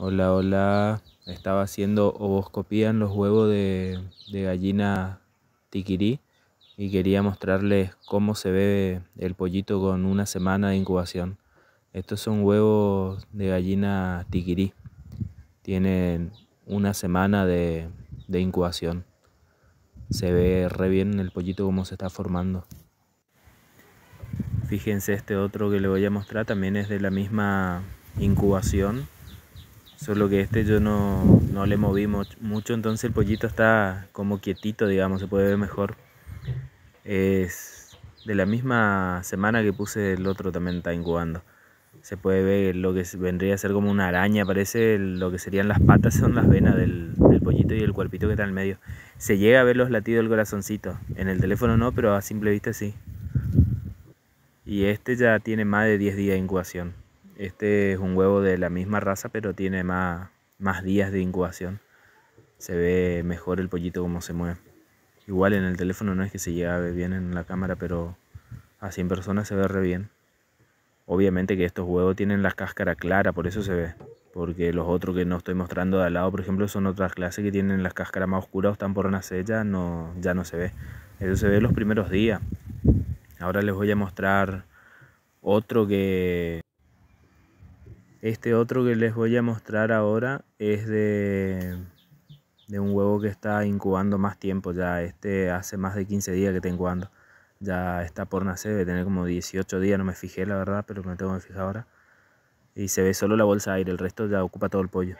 Hola, hola. Estaba haciendo ovoscopía en los huevos de, gallina tiquirí y quería mostrarles cómo se ve el pollito con una semana de incubación. Estos son huevos de gallina tiquirí. Tienen una semana de, incubación. Se ve re bien el pollito cómo se está formando. Fíjense este otro que le voy a mostrar, también es de la misma incubación solo que este yo no, le moví mucho, entonces el pollito está como quietito, digamos, se puede ver mejor. Es de la misma semana que puse el otro también está incubando. Se puede ver lo que vendría a ser como una araña, parece lo que serían las patas, son las venas del, del pollito y el cuerpito que está en el medio. Se llega a ver los latidos del corazoncito, en el teléfono no, pero a simple vista sí. Y este ya tiene más de 10 días de incubación. Este es un huevo de la misma raza, pero tiene más, más días de incubación. Se ve mejor el pollito como se mueve. Igual en el teléfono no es que se llegue bien en la cámara, pero a 100 personas se ve re bien. Obviamente que estos huevos tienen la cáscara clara, por eso se ve. Porque los otros que no estoy mostrando de al lado, por ejemplo, son otras clases que tienen la cáscara más oscura o están por una sella, no, ya no se ve. Eso se ve los primeros días. Ahora les voy a mostrar otro que... Este otro que les voy a mostrar ahora es de, de un huevo que está incubando más tiempo ya. Este hace más de 15 días que está incubando. Ya está por nacer, debe tener como 18 días, no me fijé la verdad, pero me tengo que fijar ahora. Y se ve solo la bolsa de aire, el resto ya ocupa todo el pollo.